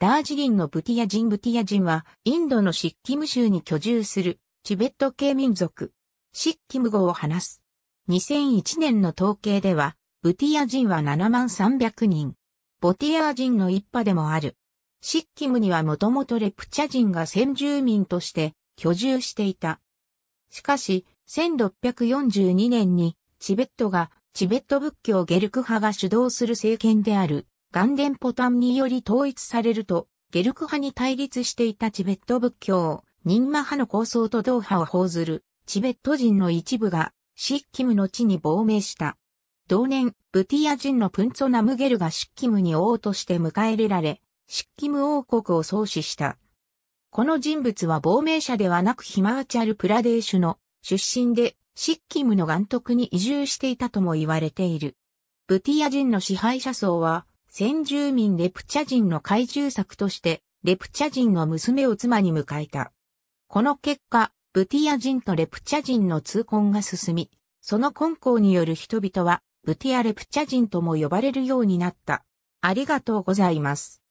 ダージリンのブティヤ人ブティヤ人は、インドのシッキム州に居住する、チベット系民族、シッキム語を話す。2001年の統計では、ブティヤ人は7万300人。ボティヤー人の一派でもある。シッキムにはもともとレプチャ人が先住民として居住していた。しかし、1642年にチベットがチベット仏教ゲルク派が主導する政権であるガンデンポタンにより統一されると、ゲルク派に対立していたチベット仏教、ニンマ派の構想と同派を奉ずる、チベット人の一部が、シッキムの地に亡命した。同年、ブティア人のプンツォナムゲルがシッキムに王として迎え入れられ、シッキム王国を創始した。この人物は亡命者ではなくヒマーチャルプラデーシュの出身で、シッキムの元徳に移住していたとも言われている。ブティア人の支配者層は、先住民レプチャ人の怪獣作として、レプチャ人の娘を妻に迎えた。この結果、ブティア人とレプチャ人の通婚が進み、その根校による人々は、ブティアレプチャ人とも呼ばれるようになった。ありがとうございます。